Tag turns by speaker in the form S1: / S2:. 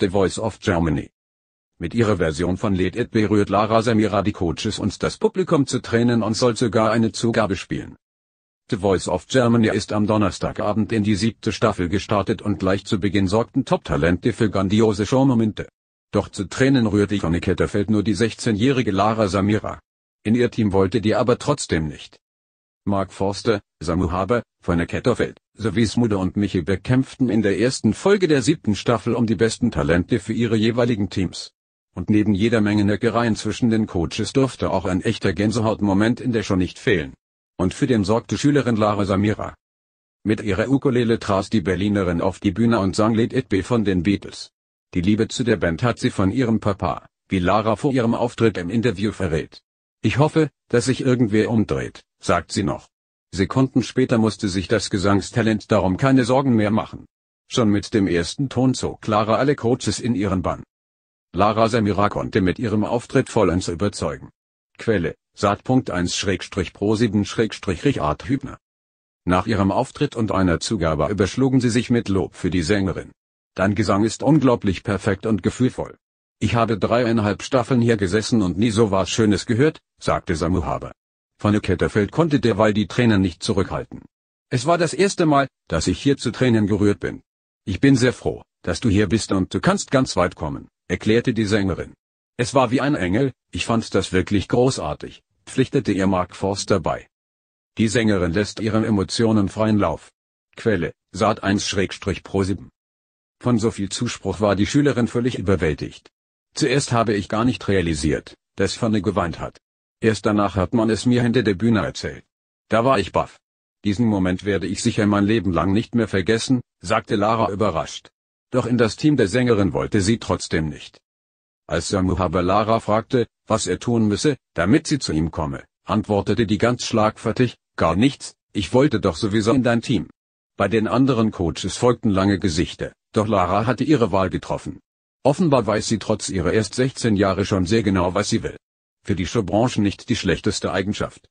S1: The Voice of Germany. Mit ihrer Version von Let It berührt Lara Samira die Coaches und das Publikum zu Tränen und soll sogar eine Zugabe spielen. The Voice of Germany ist am Donnerstagabend in die siebte Staffel gestartet und gleich zu Beginn sorgten Top-Talente für grandiose Showmomente. Doch zu Tränen rührt die Konikette fällt nur die 16-jährige Lara Samira. In ihr Team wollte die aber trotzdem nicht. Mark Forster, Samu Haber, Feiner Ketterfeld, sowie Smude und Michi Beck kämpften in der ersten Folge der siebten Staffel um die besten Talente für ihre jeweiligen Teams. Und neben jeder Menge Neckereien zwischen den Coaches durfte auch ein echter Gänsehautmoment in der Show nicht fehlen. Und für den sorgte Schülerin Lara Samira. Mit ihrer Ukulele trat die Berlinerin auf die Bühne und sang Let It Be von den Beatles. Die Liebe zu der Band hat sie von ihrem Papa, wie Lara vor ihrem Auftritt im Interview verrät. Ich hoffe, dass sich irgendwer umdreht, sagt sie noch. Sekunden später musste sich das Gesangstalent darum keine Sorgen mehr machen. Schon mit dem ersten Ton zog Clara alle Coaches in ihren Bann. Lara Semira konnte mit ihrem Auftritt vollends überzeugen. Quelle, Saat.1-Pro7-Richard Hübner. Nach ihrem Auftritt und einer Zugabe überschlugen sie sich mit Lob für die Sängerin. Dein Gesang ist unglaublich perfekt und gefühlvoll. Ich habe dreieinhalb Staffeln hier gesessen und nie so was Schönes gehört, sagte Samu Haber. Von Ketterfeld konnte derweil die Tränen nicht zurückhalten. Es war das erste Mal, dass ich hier zu Tränen gerührt bin. Ich bin sehr froh, dass du hier bist und du kannst ganz weit kommen, erklärte die Sängerin. Es war wie ein Engel, ich fand das wirklich großartig, pflichtete ihr Mark Forster bei. Die Sängerin lässt ihren Emotionen freien Lauf. Quelle, Saat 1-Pro7. Von so viel Zuspruch war die Schülerin völlig überwältigt. Zuerst habe ich gar nicht realisiert, dass Fanny geweint hat. Erst danach hat man es mir hinter der Bühne erzählt. Da war ich baff. Diesen Moment werde ich sicher mein Leben lang nicht mehr vergessen, sagte Lara überrascht. Doch in das Team der Sängerin wollte sie trotzdem nicht. Als Samuhaber Lara fragte, was er tun müsse, damit sie zu ihm komme, antwortete die ganz schlagfertig, gar nichts, ich wollte doch sowieso in dein Team. Bei den anderen Coaches folgten lange Gesichter, doch Lara hatte ihre Wahl getroffen. Offenbar weiß sie trotz ihrer erst 16 Jahre schon sehr genau was sie will. Für die Showbranche nicht die schlechteste Eigenschaft